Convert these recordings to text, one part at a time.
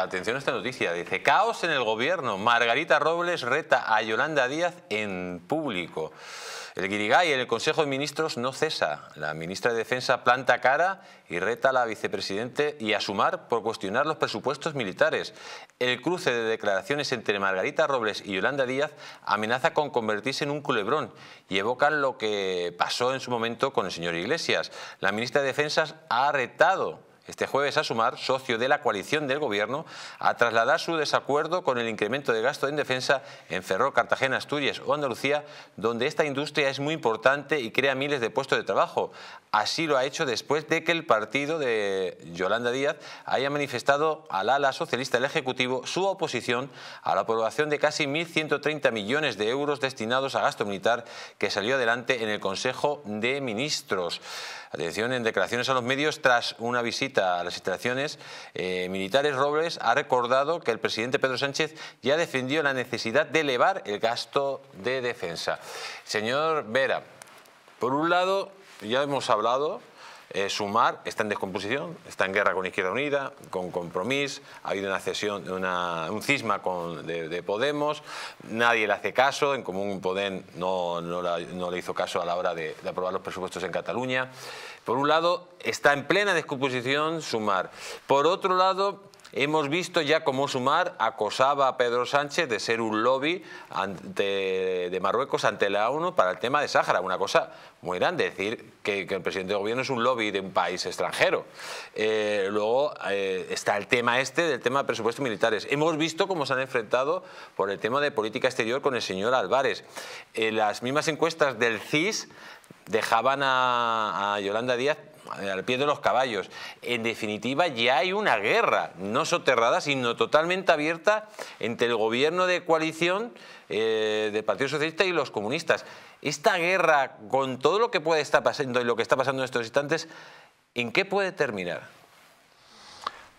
Atención a esta noticia, dice, caos en el gobierno, Margarita Robles reta a Yolanda Díaz en público. El guirigay en el Consejo de Ministros no cesa, la ministra de Defensa planta cara y reta a la vicepresidente y a Sumar por cuestionar los presupuestos militares. El cruce de declaraciones entre Margarita Robles y Yolanda Díaz amenaza con convertirse en un culebrón y evocan lo que pasó en su momento con el señor Iglesias. La ministra de Defensa ha retado este jueves a Sumar, socio de la coalición del Gobierno, a trasladar su desacuerdo con el incremento de gasto en defensa en Ferro Cartagena, Asturias o Andalucía, donde esta industria es muy importante y crea miles de puestos de trabajo. Así lo ha hecho después de que el partido de Yolanda Díaz haya manifestado al ala socialista del Ejecutivo su oposición a la aprobación de casi 1.130 millones de euros destinados a gasto militar que salió adelante en el Consejo de Ministros. Atención en declaraciones a los medios tras una visita a las instalaciones eh, militares, Robles ha recordado que el presidente Pedro Sánchez ya defendió la necesidad de elevar el gasto de defensa. Señor Vera, por un lado, ya hemos hablado, eh, sumar está en descomposición, está en guerra con Izquierda Unida, con Compromís, ha habido una cesión, un cisma con, de, Podemos, nadie le hace caso, en Común Podem no, le hizo caso a la hora de, de aprobar los presupuestos en Cataluña. Por un lado, está en plena descomposición Sumar. Por otro lado, Hemos visto ya cómo Sumar acosaba a Pedro Sánchez de ser un lobby de Marruecos ante la ONU para el tema de Sáhara. Una cosa muy grande, decir que, el presidente de gobierno es un lobby de un país extranjero. Eh, luego eh, está el tema este del tema de presupuestos militares. Hemos visto cómo se han enfrentado por el tema de política exterior con el señor Álvarez. Eh, las mismas encuestas del CIS dejaban a Yolanda Díaz al pie de los caballos. En definitiva, ya hay una guerra, no soterrada, sino totalmente abierta entre el gobierno de coalición eh, del Partido Socialista y los comunistas. Esta guerra, con todo lo que puede estar pasando y lo que está pasando en estos instantes, ¿en qué puede terminar?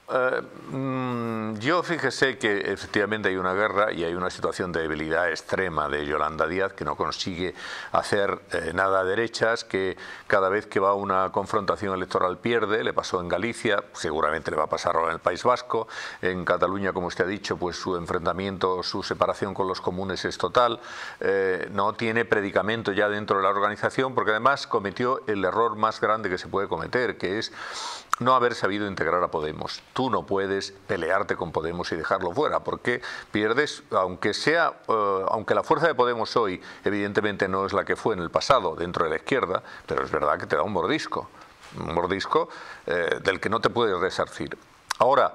Eh, mm, yo fíjese que efectivamente hay una guerra y hay una situación de debilidad extrema de Yolanda Díaz que no consigue hacer eh, nada a derechas, que cada vez que va a una confrontación electoral pierde, le pasó en Galicia, seguramente le va a pasar ahora en el País Vasco, en Cataluña, como usted ha dicho, pues su enfrentamiento, su separación con los comunes es total, eh, no tiene predicamento ya dentro de la organización porque además cometió el error más grande que se puede cometer, que es no haber sabido integrar a Podemos. Tú no puedes pelearte con Podemos y dejarlo fuera, porque pierdes, aunque sea, eh, aunque la fuerza de Podemos hoy evidentemente no es la que fue en el pasado dentro de la izquierda, pero es verdad que te da un mordisco, un mordisco eh, del que no te puedes resarcir. Ahora,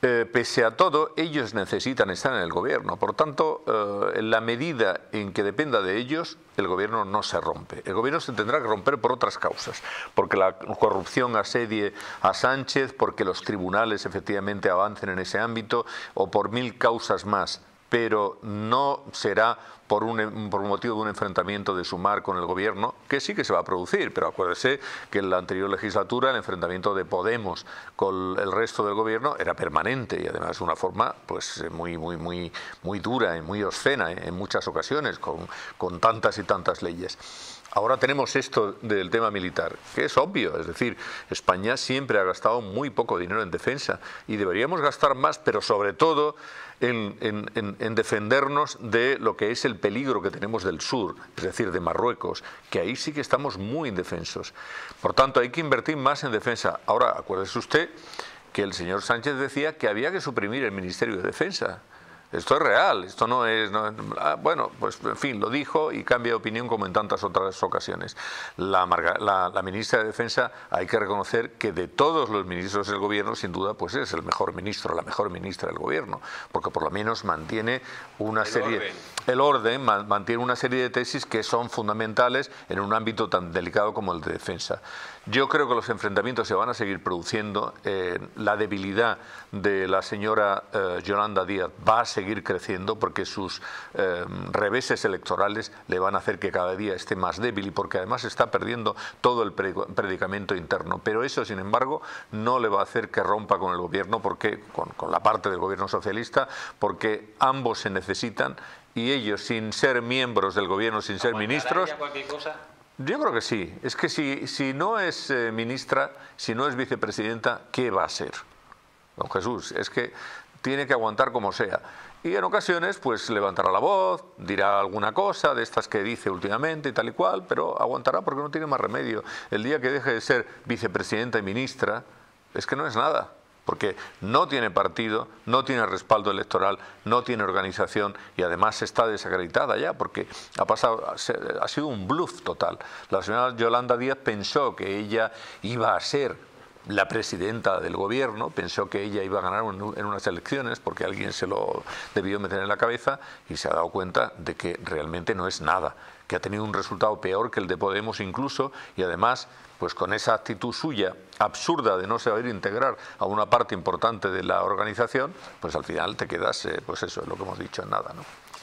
eh, pese a todo, ellos necesitan estar en el gobierno. Por tanto, eh, en la medida en que dependa de ellos, el gobierno no se rompe. El gobierno se tendrá que romper por otras causas, porque la corrupción asedie a Sánchez, porque los tribunales efectivamente avancen en ese ámbito, o por mil causas más pero no será por un, por motivo de un enfrentamiento de Sumar con el gobierno, que sí que se va a producir, pero acuérdese que en la anterior legislatura el enfrentamiento de Podemos con el resto del gobierno era permanente y además de una forma pues muy, muy, muy, muy dura y muy obscena en muchas ocasiones, con tantas y tantas leyes. Ahora tenemos esto del tema militar, que es obvio, es decir, España siempre ha gastado muy poco dinero en defensa y deberíamos gastar más, pero sobre todo en, defendernos de lo que es el peligro que tenemos del sur, es decir, de Marruecos, que ahí sí que estamos muy indefensos. Por tanto, hay que invertir más en defensa. Ahora, acuérdese usted que el señor Sánchez decía que había que suprimir el Ministerio de Defensa esto es real, esto no es, ah, bueno, pues en fin, lo dijo y cambia de opinión como en tantas otras ocasiones. La, la, ministra de Defensa hay que reconocer que de todos los ministros del gobierno, sin duda, pues es el mejor ministro, la mejor ministra del gobierno, porque por lo menos mantiene una serie... El orden mantiene una serie de tesis que son fundamentales en un ámbito tan delicado como el de defensa. Yo creo que los enfrentamientos se van a seguir produciendo. Eh, la debilidad de la señora eh, Yolanda Díaz va a seguir creciendo porque sus eh, reveses electorales le van a hacer que cada día esté más débil y porque además está perdiendo todo el predicamento interno. Pero eso, sin embargo, no le va a hacer que rompa con el gobierno, porque con, la parte del gobierno socialista, porque ambos se necesitan y ellos, sin ser miembros del gobierno, sin ser ministros... Yo creo que sí. Es que si, si no es eh, ministra, si no es vicepresidenta, ¿qué va a ser? Don Jesús, es que tiene que aguantar como sea. Y en ocasiones, pues levantará la voz, dirá alguna cosa de estas que dice últimamente y tal y cual, pero aguantará porque no tiene más remedio. El día que deje de ser vicepresidenta y ministra, es que no es nada, porque no tiene partido, no tiene respaldo electoral, no tiene organización y además está desacreditada ya, porque ha, pasado, ha sido un bluff total. La señora Yolanda Díaz pensó que ella iba a ser la presidenta del gobierno pensó que ella iba a ganar en unas elecciones porque alguien se lo debió meter en la cabeza y se ha dado cuenta de que realmente no es nada, que ha tenido un resultado peor que el de Podemos incluso y además pues con esa actitud suya absurda de no saber integrar a una parte importante de la organización, pues al final te quedas, eh, pues eso es lo que hemos dicho, en nada. ¿no?